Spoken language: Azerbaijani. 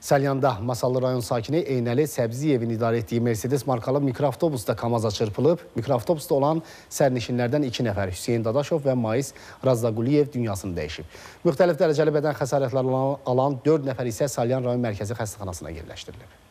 Salyanda Masallı rayon sakini Eynəli Səbziyevin idarə etdiyi Mercedes markalı mikroavtobus da Kamaza çırpılıb. Mikroavtobusda olan sərnişinlərdən iki nəfər Hüseyn Dadaşov və Mais Razdaquliyev dünyasını dəyişib. Müxtəlif dərəcəli bədən xəsarətləri alan 4 nəfər isə Salyan rayon mərkəzi xəstəxanasına yerləşdirilib.